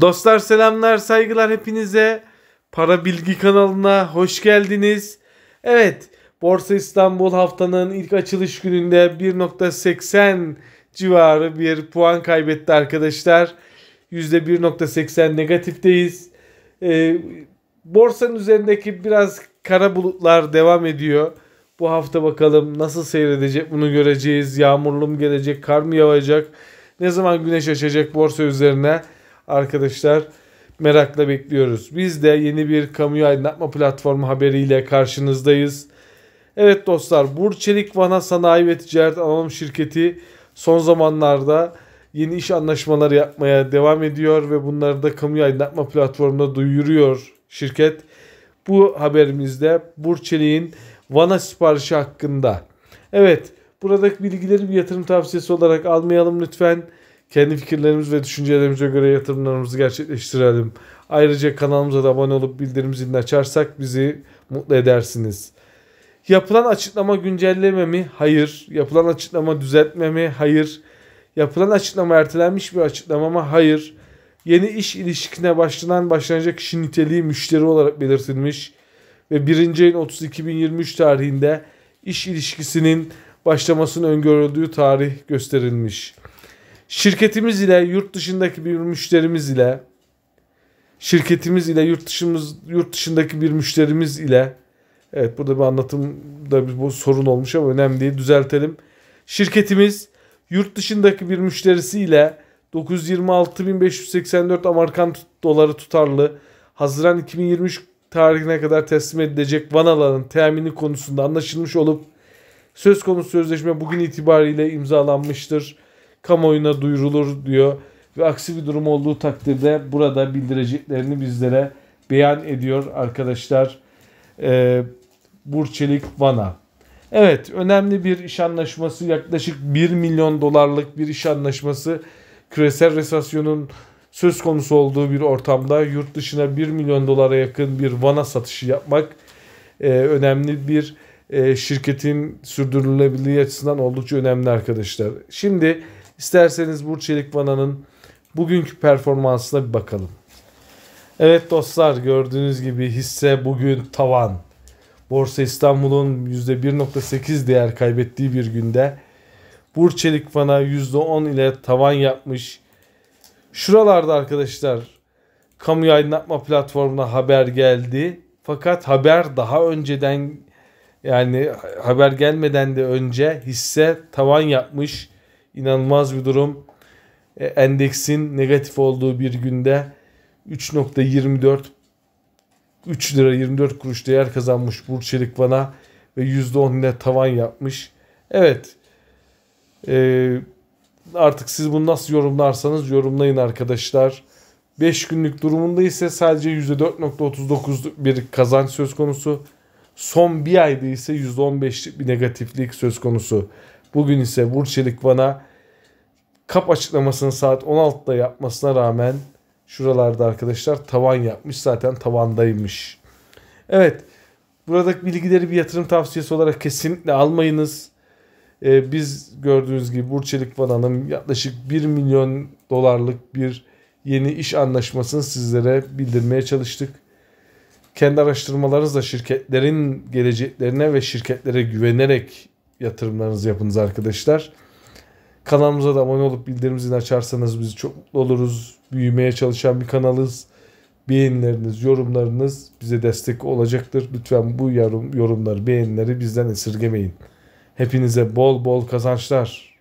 Dostlar selamlar saygılar hepinize. Para Bilgi kanalına hoş geldiniz. Evet Borsa İstanbul haftanın ilk açılış gününde 1.80 civarı bir puan kaybetti arkadaşlar. %1.80 negatifteyiz. Ee, borsanın üzerindeki biraz kara bulutlar devam ediyor. Bu hafta bakalım nasıl seyredecek bunu göreceğiz. Yağmurlu mu gelecek, kar mı yağacak? Ne zaman güneş açacak borsa üzerine? arkadaşlar merakla bekliyoruz. Biz de yeni bir kamuya aydınlatma platformu haberiyle karşınızdayız. Evet dostlar Burçelik Vana Sanayi ve Ticaret Anonim Şirketi son zamanlarda yeni iş anlaşmaları yapmaya devam ediyor ve bunları da kamuya aydınlatma platformunda duyuruyor şirket. Bu haberimizde Burçelik'in Vana siparişi hakkında. Evet buradaki bilgileri bir yatırım tavsiyesi olarak almayalım lütfen. Kendi fikirlerimiz ve düşüncelerimize göre yatırımlarımızı gerçekleştirelim. Ayrıca kanalımıza da abone olup bildirim zilini açarsak bizi mutlu edersiniz. Yapılan açıklama güncelleme mi? Hayır. Yapılan açıklama düzeltme mi? Hayır. Yapılan açıklama ertelenmiş bir açıklama mı? Hayır. Yeni iş ilişkine başlanan başlanacak kişi niteliği müşteri olarak belirtilmiş ve 1. ayın 30 2023 tarihinde iş ilişkisinin başlamasının öngörüldüğü tarih gösterilmiş şirketimiz ile yurt dışındaki bir müşterimiz ile şirketimiz ile yurt dışımız yurt dışındaki bir müşterimiz ile evet burada bir anlatımda bir bu sorun olmuş ama önemli değil düzeltelim. Şirketimiz yurt dışındaki bir müşterisiyle 926.584 Amerikan doları tutarlı Haziran 2023 tarihine kadar teslim edilecek vanaların temini konusunda anlaşılmış olup söz konusu sözleşme bugün itibariyle imzalanmıştır kamuoyuna duyurulur diyor ve aksi bir durum olduğu takdirde burada bildireceklerini bizlere beyan ediyor arkadaşlar e, Burçelik Van'a. Evet önemli bir iş anlaşması yaklaşık 1 milyon dolarlık bir iş anlaşması küresel resasyonun söz konusu olduğu bir ortamda yurt dışına 1 milyon dolara yakın bir Van'a satışı yapmak e, önemli bir e, şirketin sürdürülebilirliği açısından oldukça önemli arkadaşlar. Şimdi İsterseniz Burç Çelik Vana'nın bugünkü performansına bir bakalım. Evet dostlar gördüğünüz gibi hisse bugün tavan. Borsa İstanbul'un %1.8 değer kaybettiği bir günde Burç Çelik Van'a %10 ile tavan yapmış. Şuralarda arkadaşlar kamu yayınlatma platformuna haber geldi. Fakat haber daha önceden yani haber gelmeden de önce hisse tavan yapmış. İnanılmaz bir durum. E, endeksin negatif olduğu bir günde 3.24 3 lira 24 kuruş değer kazanmış Burç bana ve %10 ile tavan yapmış. Evet. E, artık siz bunu nasıl yorumlarsanız yorumlayın arkadaşlar. 5 günlük durumunda ise sadece %4.39'luk bir kazanç söz konusu. Son bir ayda ise %15'lik bir negatiflik söz konusu. Bugün ise Burç Elikvan'a kap açıklamasını saat 16'da yapmasına rağmen şuralarda arkadaşlar tavan yapmış. Zaten tavandaymış. Evet. Buradaki bilgileri bir yatırım tavsiyesi olarak kesinlikle almayınız. Ee, biz gördüğünüz gibi Burç Elikvan Hanım yaklaşık 1 milyon dolarlık bir yeni iş anlaşmasını sizlere bildirmeye çalıştık. Kendi araştırmalarınızla şirketlerin geleceklerine ve şirketlere güvenerek yatırımlarınızı yapınız arkadaşlar. Kanalımıza da abone olup bildirim zilini açarsanız biz çok mutlu oluruz. Büyümeye çalışan bir kanalız. Beğenileriniz, yorumlarınız bize destek olacaktır. Lütfen bu yorum, yorumları, beğenileri bizden esirgemeyin. Hepinize bol bol kazançlar.